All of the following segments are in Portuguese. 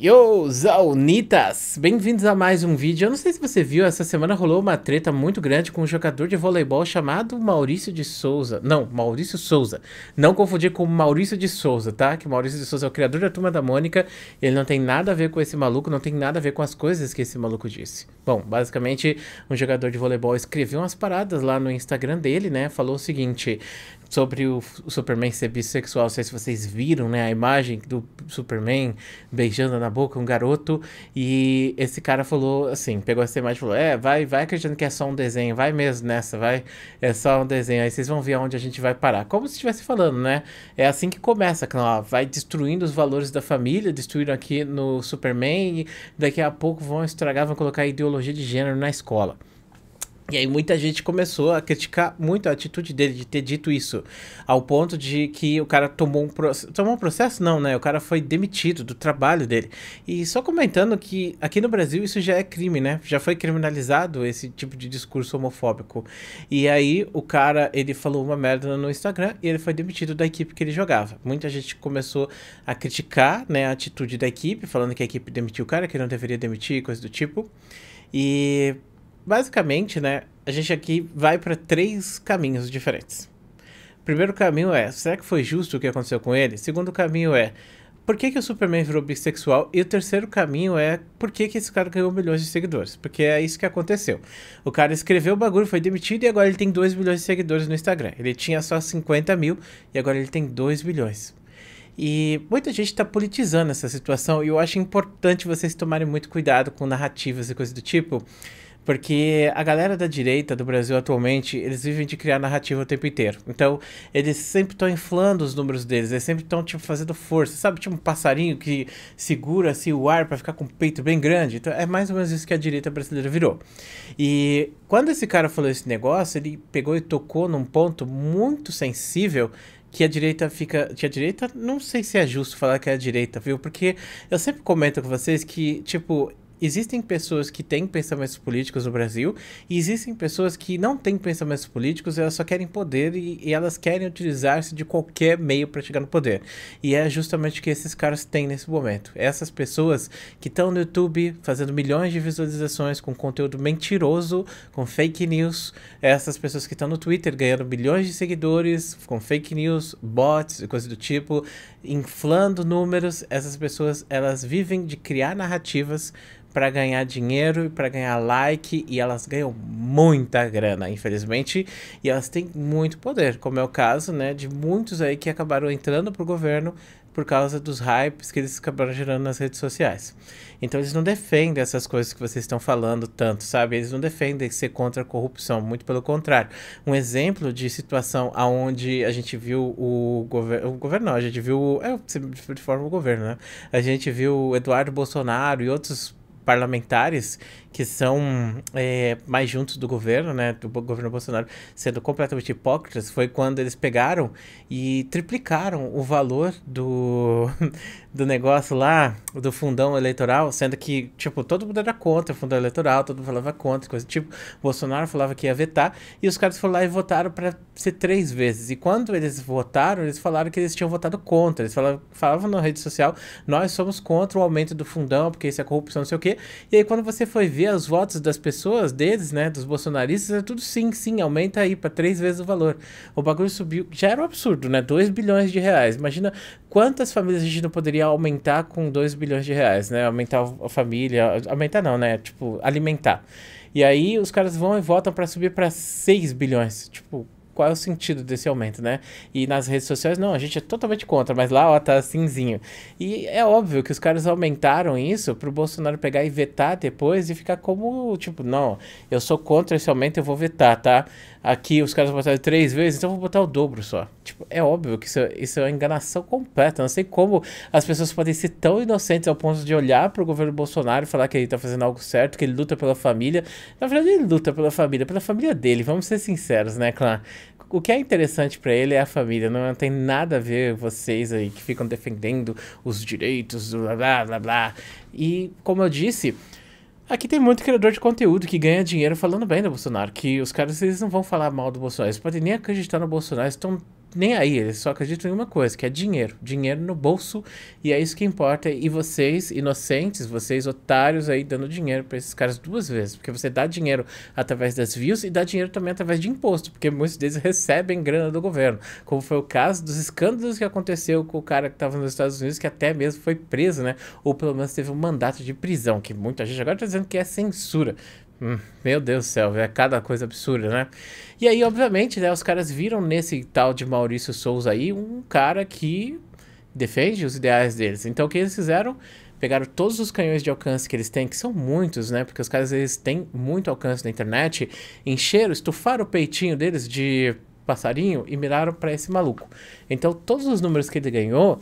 Yo, Zaunitas! Bem-vindos a mais um vídeo. Eu não sei se você viu, essa semana rolou uma treta muito grande com um jogador de voleibol chamado Maurício de Souza. Não, Maurício Souza. Não confundir com Maurício de Souza, tá? Que Maurício de Souza é o criador da Turma da Mônica. Ele não tem nada a ver com esse maluco, não tem nada a ver com as coisas que esse maluco disse. Bom, basicamente, um jogador de voleibol escreveu umas paradas lá no Instagram dele, né? Falou o seguinte: sobre o, o, Superman ser bissexual. Não sei se vocês viram, né? A imagem do Superman beijando na boca um garoto. E esse cara falou assim, pegou essa imagem e falou: É, vai, vai acreditando que é só um desenho, vai mesmo nessa, vai. É só um desenho. Aí vocês vão ver aonde a gente vai parar. Como se estivesse falando, né? É assim que começa, ó, vai destruindo os valores da família, destruíram aqui no Superman, e daqui a pouco vão estragar, vão colocar ideologia de gênero na escola. E aí muita gente começou a criticar muito a atitude dele de ter dito isso, ao ponto de que o cara tomou um processo, tomou um processo não, né? O cara foi demitido do trabalho dele. E só comentando que aqui no Brasil isso já é crime, né? Já foi criminalizado esse tipo de discurso homofóbico. E aí o cara, ele falou uma merda no Instagram e ele foi demitido da equipe que ele jogava. Muita gente começou a criticar, né, a atitude da equipe, falando que a equipe demitiu o cara, que não deveria demitir, coisa do tipo. E basicamente, né, a gente aqui vai para três caminhos diferentes. O primeiro caminho é, será que foi justo o que aconteceu com ele? O segundo caminho é, por que, que o Superman virou bissexual? E o terceiro caminho é por que, que esse cara ganhou milhões de seguidores? Porque é isso que aconteceu. O cara escreveu o bagulho, foi demitido e agora ele tem 2 milhões de seguidores no Instagram. Ele tinha só 50 mil e agora ele tem 2 milhões. E muita gente está politizando essa situação e eu acho importante vocês tomarem muito cuidado com narrativas e coisas do tipo. Porque a galera da direita do Brasil atualmente, eles vivem de criar narrativa o tempo inteiro. Então, eles sempre estão inflando os números deles, eles sempre estão, tipo, fazendo força. Sabe, tipo um passarinho que segura, assim, o ar para ficar com o peito bem grande? Então, é mais ou menos isso que a direita brasileira virou. E quando esse cara falou esse negócio, ele pegou e tocou num ponto muito sensível que a direita fica. Que a direita, não sei se é justo falar que é a direita, viu? Porque eu sempre comento com vocês que, tipo, existem pessoas que têm pensamentos políticos no Brasil e existem pessoas que não têm pensamentos políticos, elas só querem poder e, e elas querem utilizar-se de qualquer meio para chegar no poder. E é justamente o que esses caras têm nesse momento. Essas pessoas que estão no YouTube fazendo milhões de visualizações com conteúdo mentiroso, com fake news, essas pessoas que estão no Twitter ganhando milhões de seguidores com fake news, bots e coisas do tipo, inflando números, essas pessoas elas vivem de criar narrativas para ganhar dinheiro e para ganhar like e elas ganham muita grana, infelizmente, e elas têm muito poder, como é o caso, né, de muitos aí que acabaram entrando pro governo por causa dos hypes que eles acabaram gerando nas redes sociais. Então eles não defendem essas coisas que vocês estão falando tanto, sabe? Eles não defendem ser contra a corrupção, muito pelo contrário. Um exemplo de situação aonde a gente viu o governo, o governo a gente viu, é, de forma o governo, né? A gente viu o Eduardo Bolsonaro e outros parlamentares que são é, mais juntos do governo, né, do governo Bolsonaro, sendo completamente hipócritas, foi quando eles pegaram e triplicaram o valor do do negócio lá, do fundão eleitoral, sendo que, tipo, todo mundo era contra o fundão eleitoral, todo mundo falava contra, coisa tipo, Bolsonaro falava que ia vetar, e os caras foram lá e votaram para ser três vezes. E quando eles votaram, eles falaram que eles tinham votado contra. Eles falavam, falavam na rede social, nós somos contra o aumento do fundão, porque isso é corrupção, não sei o quê. E aí, quando você foi ver os votos das pessoas, deles, né, dos bolsonaristas, é tudo sim, sim, aumenta aí para três vezes o valor. O bagulho subiu, já era um absurdo, né? 2 bilhões de reais. Imagina quantas famílias a gente não poderia aumentar com 2 bilhões de reais, né? Aumentar a família, aumentar não, né? Tipo, alimentar. E aí os caras vão e votam para subir para 6 bilhões. Tipo, qual é o sentido desse aumento, né? E nas redes sociais, não, a gente é totalmente contra, mas lá, ó, tá cinzinho. E é óbvio que os caras aumentaram isso pro Bolsonaro pegar e vetar depois e ficar como, tipo, não, eu sou contra esse aumento, eu vou vetar, tá? Aqui os caras botaram três vezes, então eu vou botar o dobro só. Tipo, é óbvio que isso, isso é uma enganação completa. não sei como as pessoas podem ser tão inocentes ao ponto de olhar pro governo Bolsonaro e falar que ele tá fazendo algo certo, que ele luta pela família. Na verdade, ele luta pela família, pela família dele, vamos ser sinceros, né, Clã? O que é interessante para ele é a família, não tem nada a ver vocês aí que ficam defendendo os direitos, blá blá blá blá. E como eu disse, Aqui tem muito criador de conteúdo que ganha dinheiro falando bem do Bolsonaro, que os caras eles não vão falar mal do Bolsonaro, eles podem nem acreditar no Bolsonaro, estão nem aí, eles só acreditam em uma coisa, que é dinheiro. Dinheiro no bolso, e é isso que importa. E vocês, inocentes, vocês otários aí, dando dinheiro para esses caras duas vezes. Porque você dá dinheiro através das views e dá dinheiro também através de imposto, porque muitos deles recebem grana do governo. Como foi o caso dos escândalos que aconteceu com o cara que estava nos Estados Unidos, que até mesmo foi preso, né? Ou pelo menos teve um mandato de prisão, que muita gente agora está dizendo que é censura. Hum, meu Deus do céu, é cada coisa absurda, né? E aí, obviamente, né, os caras viram nesse tal de Maurício Souza aí um cara que defende os ideais deles. Então, o que eles fizeram? Pegaram todos os canhões de alcance que eles têm, que são muitos, né? Porque os caras eles têm muito alcance na internet, encheram, estufaram o peitinho deles de passarinho e miraram para esse maluco. Então, todos os números que ele ganhou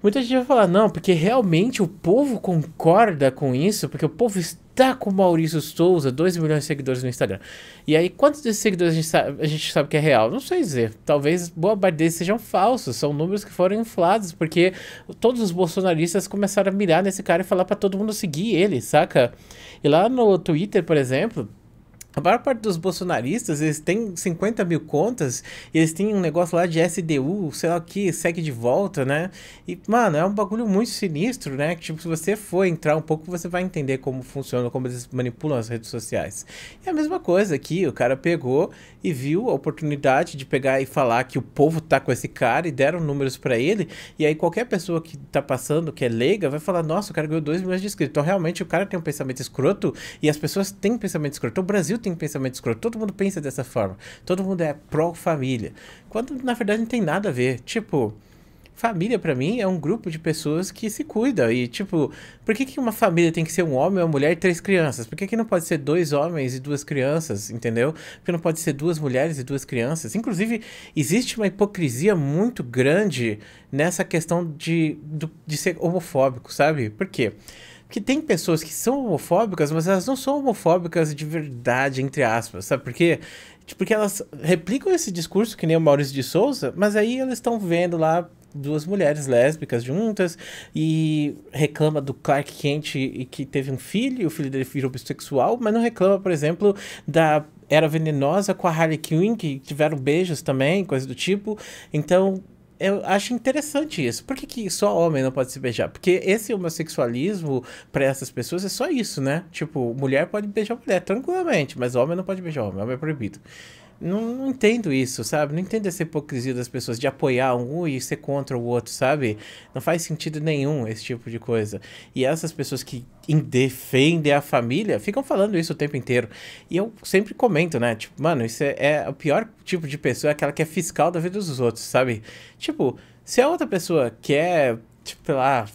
Muita gente vai falar, não, porque realmente o povo concorda com isso, porque o povo tá com o Maurício Souza, 2 milhões de seguidores no Instagram. E aí, quantos desses seguidores a gente, sabe, a gente sabe que é real? Não sei dizer. Talvez boa parte deles sejam falsos, são números que foram inflados, porque todos os bolsonaristas começaram a mirar nesse cara e falar para todo mundo seguir ele, saca? E lá no Twitter, por exemplo, a maior parte dos bolsonaristas, eles têm 50 mil contas, e eles têm um negócio lá de SDU, sei lá o que, segue de volta, né? E, mano, é um bagulho muito sinistro, né? Que, tipo, se você for entrar um pouco, você vai entender como funciona, como eles manipulam as redes sociais. É a mesma coisa aqui, o cara pegou e viu a oportunidade de pegar e falar que o povo tá com esse cara e deram números para ele, e aí qualquer pessoa que tá passando, que é leiga, vai falar, nossa, o cara ganhou 2 milhões de inscritos. Então, realmente, o cara tem um pensamento escroto e as pessoas têm pensamento escroto. o Brasil tem tem pensamento escroto, todo mundo pensa dessa forma, todo mundo é pró-família. Quando na verdade não tem nada a ver. Tipo, família para mim é um grupo de pessoas que se cuida. E tipo, por que, que uma família tem que ser um homem, uma mulher e três crianças? Por que, que não pode ser dois homens e duas crianças, entendeu? Por que não pode ser duas mulheres e duas crianças? Inclusive, existe uma hipocrisia muito grande nessa questão de, de, ser homofóbico, sabe? Por quê? Porque porque tem pessoas que são homofóbicas, mas elas não são homofóbicas de verdade, entre aspas, sabe? Porque, quê? Tipo, porque elas replicam esse discurso, que nem o Maurício de Souza, mas aí elas estão vendo lá duas mulheres lésbicas juntas e reclama do Clark Kent e que teve um filho, e o filho dele virou bissexual, mas não reclama, por exemplo, da Era Venenosa com a Harley Quinn, que tiveram beijos também, coisa do tipo. Então, eu acho interessante isso. Por que, que só homem não pode se beijar? Porque esse homossexualismo para essas pessoas é só isso, né? Tipo, mulher pode beijar mulher tranquilamente, mas homem não pode beijar homem, homem é proibido. Não, não, entendo isso, sabe? Não entendo essa hipocrisia das pessoas de apoiar um e ser contra o outro, sabe? Não faz sentido nenhum esse tipo de coisa. E essas pessoas que defendem a família ficam falando isso o tempo inteiro. E eu sempre comento, né? Tipo, mano, isso é, é o pior tipo de pessoa, é aquela que é fiscal da vida dos outros, sabe? Tipo, se a outra pessoa quer, tipo, sei lá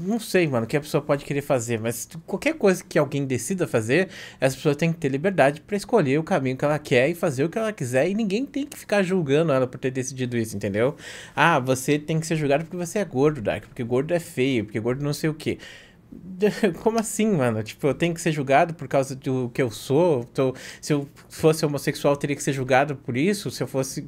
não sei, mano, o que a pessoa pode querer fazer, mas qualquer coisa que alguém decida fazer, essa pessoa tem que ter liberdade para escolher o caminho que ela quer e fazer o que ela quiser, e ninguém tem que ficar julgando ela por ter decidido isso, entendeu? Ah, você tem que ser julgado porque você é gordo, Dark, porque gordo é feio, porque gordo não sei o que. Como assim, mano? Tipo, eu tenho que ser julgado por causa do que eu sou? Tô, se eu fosse homossexual, eu teria que ser julgado por isso? Se eu fosse.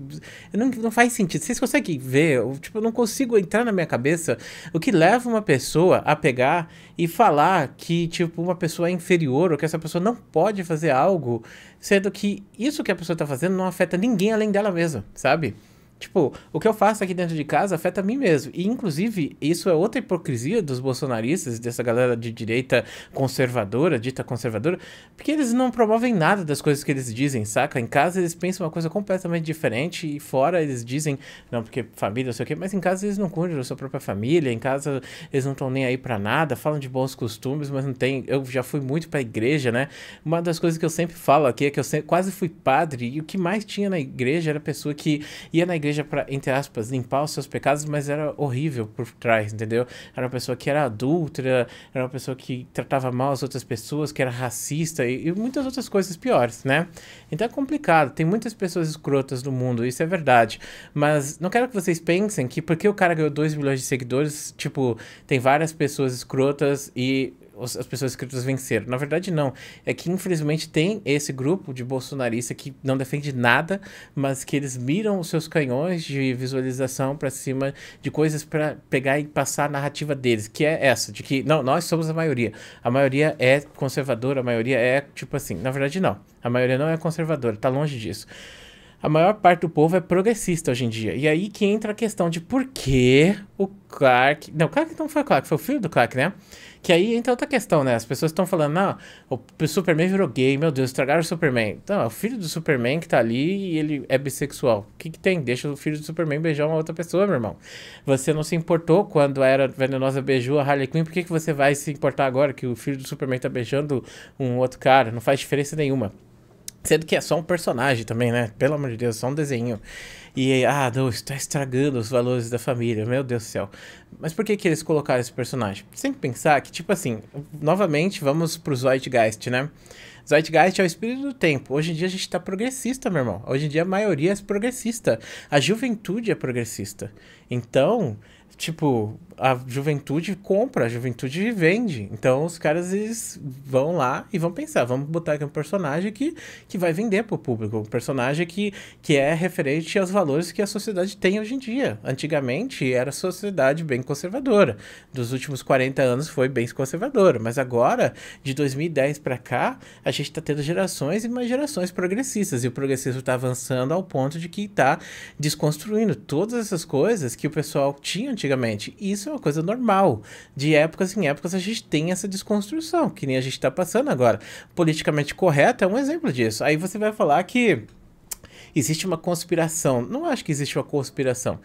Não, não faz sentido. Vocês conseguem ver? Eu, tipo, eu não consigo entrar na minha cabeça o que leva uma pessoa a pegar e falar que, tipo, uma pessoa é inferior ou que essa pessoa não pode fazer algo, sendo que isso que a pessoa tá fazendo não afeta ninguém além dela mesma, sabe? Tipo, o que eu faço aqui dentro de casa afeta a mim mesmo. E, inclusive, isso é outra hipocrisia dos bolsonaristas, dessa galera de direita conservadora, dita conservadora, porque eles não promovem nada das coisas que eles dizem, saca? Em casa eles pensam uma coisa completamente diferente e fora eles dizem, não, porque família, não sei o quê, mas em casa eles não cuidam da sua própria família, em casa eles não estão nem aí para nada, falam de bons costumes, mas não tem. Eu já fui muito pra igreja, né? Uma das coisas que eu sempre falo aqui é que eu sempre, quase fui padre e o que mais tinha na igreja era pessoa que ia na igreja igreja para, entre aspas, limpar os seus pecados, mas era horrível por trás, entendeu? Era uma pessoa que era adulta era uma pessoa que tratava mal as outras pessoas, que era racista e, e muitas outras coisas piores, né? Então é complicado, tem muitas pessoas escrotas no mundo, isso é verdade. Mas não quero que vocês pensem que porque o cara ganhou 2 milhões de seguidores, tipo, tem várias pessoas escrotas e as pessoas escritas venceram. Na verdade, não. É que, infelizmente, tem esse grupo de bolsonarista que não defende nada, mas que eles miram os seus canhões de visualização para cima de coisas para pegar e passar a narrativa deles, que é essa, de que, não, nós somos a maioria. A maioria é conservadora, a maioria é, tipo assim, na verdade, não. A maioria não é conservadora, tá longe disso a maior parte do povo é progressista hoje em dia. E aí que entra a questão de por que o Clark. Não, o Clark não foi o Clark, foi o filho do Clark, né? Que aí entra outra questão, né? As pessoas estão falando, não, ah, o Superman virou gay, meu Deus, estragaram o Superman. Não, é o filho do Superman que tá ali e ele é bissexual. O que, que tem? Deixa o filho do Superman beijar uma outra pessoa, meu irmão. Você não se importou quando a Era Venenosa beijou a Harley Quinn, por que, que você vai se importar agora que o filho do Superman tá beijando um outro cara? Não faz diferença nenhuma. Sendo que é só um personagem também, né? Pelo amor de Deus, só um desenho. E, ah, não, está estragando os valores da família, meu Deus do céu. Mas por que que eles colocaram esse personagem? Sem pensar que, tipo assim, novamente, vamos pro Zeitgeist, né? Zeitgeist é o espírito do tempo. Hoje em dia a gente tá progressista, meu irmão. Hoje em dia a maioria é progressista. A juventude é progressista. Então, tipo, a juventude compra, a juventude vende. Então os caras eles vão lá e vão pensar, vamos botar aqui um personagem que, que vai vender pro público, um personagem que, que é referente aos valores que a sociedade tem hoje em dia. Antigamente era sociedade bem conservadora. Dos últimos 40 anos foi bem conservadora, mas agora, de 2010 para cá, a gente está tendo gerações e mais gerações progressistas. E o progressismo está avançando ao ponto de que está desconstruindo todas essas coisas que o pessoal tinha antigamente. E isso é uma coisa normal. De épocas em épocas a gente tem essa desconstrução, que nem a gente está passando agora. Politicamente correto é um exemplo disso. Aí você vai falar que existe uma conspiração. Não acho que existe uma conspiração.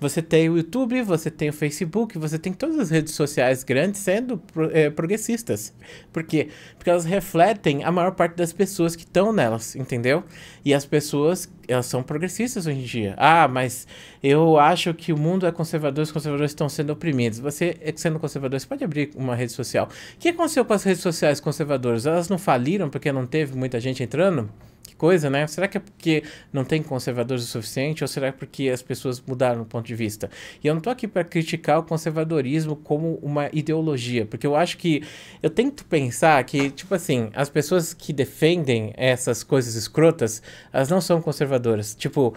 Você tem o YouTube, você tem o Facebook, você tem todas as redes sociais grandes sendo é, progressistas. Por quê? Porque elas refletem a maior parte das pessoas que estão nelas, entendeu? E as pessoas, elas são progressistas hoje em dia. Ah, mas eu acho que o mundo é conservador, os conservadores estão sendo oprimidos. Você, eh, sendo conservador, você pode abrir uma rede social. O que aconteceu com as redes sociais conservadoras? Elas não faliram porque não teve muita gente entrando? que coisa, né? Será que é porque não tem conservadores o suficiente ou será que é porque as pessoas mudaram o ponto de vista? E eu não estou aqui para criticar o conservadorismo como uma ideologia, porque eu acho que eu tento pensar que, tipo assim, as pessoas que defendem essas coisas escrotas, elas não são conservadoras. Tipo,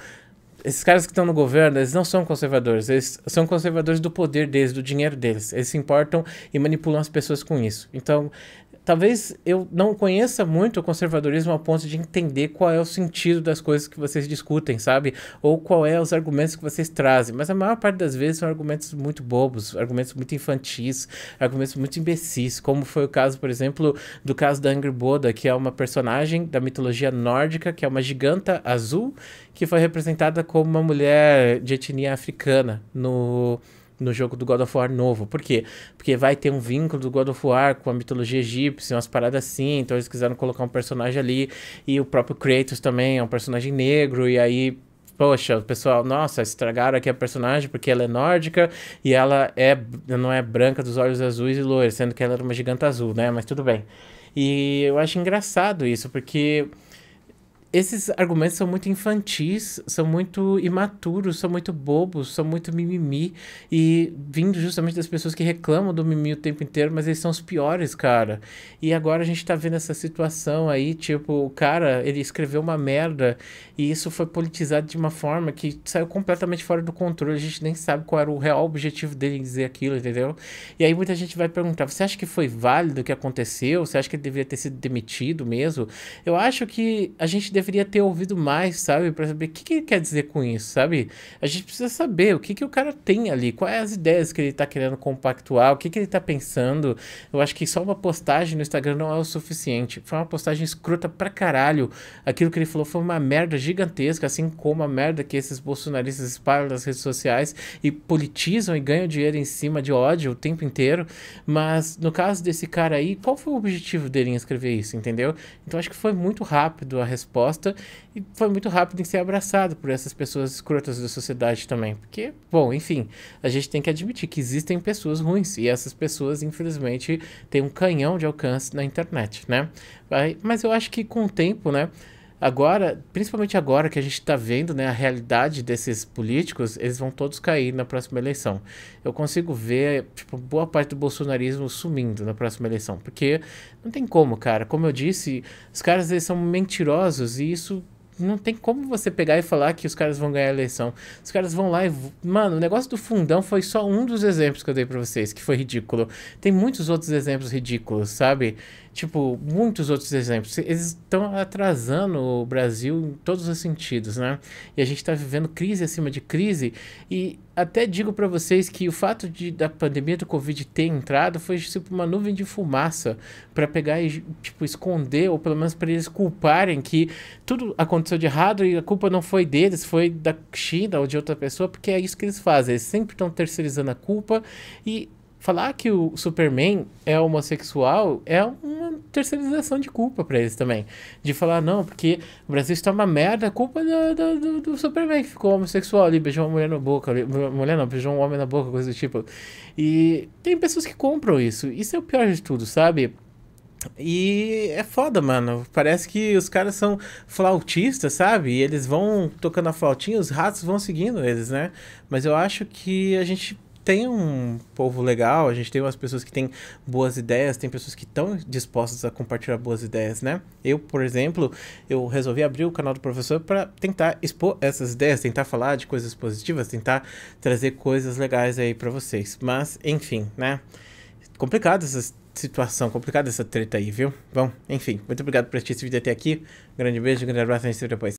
esses caras que estão no governo, eles não são conservadores, eles são conservadores do poder deles, do dinheiro deles. Eles se importam e manipulam as pessoas com isso. Então, talvez eu não conheça muito o conservadorismo a ponto de entender qual é o sentido das coisas que vocês discutem, sabe? Ou qual é os argumentos que vocês trazem. Mas a maior parte das vezes são argumentos muito bobos, argumentos muito infantis, argumentos muito imbecis, como foi o caso, por exemplo, do caso da Angry Boda, que é uma personagem da mitologia nórdica, que é uma giganta azul, que foi representada como uma mulher de etnia africana no no jogo do God of War novo. Por quê? Porque vai ter um vínculo do God of War com a mitologia egípcia, umas paradas assim, então eles quiseram colocar um personagem ali, e o próprio Kratos também é um personagem negro, e aí poxa, o pessoal, nossa, estragaram aqui a personagem porque ela é nórdica e ela é não é branca dos olhos azuis e loira, sendo que ela era uma giganta azul, né? Mas tudo bem. E eu acho engraçado isso, porque esses argumentos são muito infantis, são muito imaturos, são muito bobos, são muito mimimi. E vindo justamente das pessoas que reclamam do mimimi o tempo inteiro, mas eles são os piores, cara. E agora a gente tá vendo essa situação aí, tipo, o cara, ele escreveu uma merda e isso foi politizado de uma forma que saiu completamente fora do controle. A gente nem sabe qual era o real objetivo dele em dizer aquilo, entendeu? E aí muita gente vai perguntar: você acha que foi válido o que aconteceu? Você acha que ele deveria ter sido demitido mesmo? Eu acho que a gente deveria deveria ter ouvido mais, sabe? Para saber o que, que ele quer dizer com isso, sabe? A gente precisa saber o que, que o cara tem ali, quais as ideias que ele tá querendo compactuar, o que, que ele tá pensando. Eu acho que só uma postagem no Instagram não é o suficiente. Foi uma postagem escrota pra caralho. Aquilo que ele falou foi uma merda gigantesca, assim como a merda que esses bolsonaristas espalham nas redes sociais e politizam e ganham dinheiro em cima de ódio o tempo inteiro. Mas no caso desse cara aí, qual foi o objetivo dele em escrever isso, entendeu? Então acho que foi muito rápido a resposta e foi muito rápido em ser abraçado por essas pessoas escrotas da sociedade também. Porque, bom, enfim, a gente tem que admitir que existem pessoas ruins e essas pessoas, infelizmente, têm um canhão de alcance na internet, né? Mas eu acho que com o tempo, né? Agora, principalmente agora que a gente está vendo né, a realidade desses políticos, eles vão todos cair na próxima eleição. Eu consigo ver tipo, boa parte do bolsonarismo sumindo na próxima eleição, porque não tem como, cara. Como eu disse, os caras eles são mentirosos e isso não tem como você pegar e falar que os caras vão ganhar a eleição. Os caras vão lá e. Mano, o negócio do fundão foi só um dos exemplos que eu dei para vocês, que foi ridículo. Tem muitos outros exemplos ridículos, sabe? tipo, muitos outros exemplos. Eles estão atrasando o Brasil em todos os sentidos, né? E a gente está vivendo crise acima de crise. E até digo para vocês que o fato de, da pandemia do Covid ter entrado foi tipo uma nuvem de fumaça para pegar e tipo, esconder, ou pelo menos para eles culparem que tudo aconteceu de errado e a culpa não foi deles, foi da China ou de outra pessoa, porque é isso que eles fazem. Eles sempre estão terceirizando a culpa e falar que o Superman é homossexual é uma terceirização de culpa para eles também. De falar, não, porque o Brasil está uma merda, culpa do, do, do, Superman que ficou homossexual ali, beijou uma mulher na boca, ali, mulher não, beijou um homem na boca, coisa do tipo. E tem pessoas que compram isso. Isso é o pior de tudo, sabe? E é foda, mano. Parece que os caras são flautistas, sabe? E eles vão tocando a flautinha, os ratos vão seguindo eles, né? Mas eu acho que a gente tem um povo legal, a gente tem umas pessoas que têm boas ideias, tem pessoas que estão dispostas a compartilhar boas ideias, né? Eu, por exemplo, eu resolvi abrir o canal do professor para tentar expor essas ideias, tentar falar de coisas positivas, tentar trazer coisas legais aí para vocês. Mas, enfim, né? Complicado essa situação, complicada essa treta aí, viu? Bom, enfim, muito obrigado por assistir esse vídeo até aqui. Grande beijo, grande abraço, a gente se vê depois.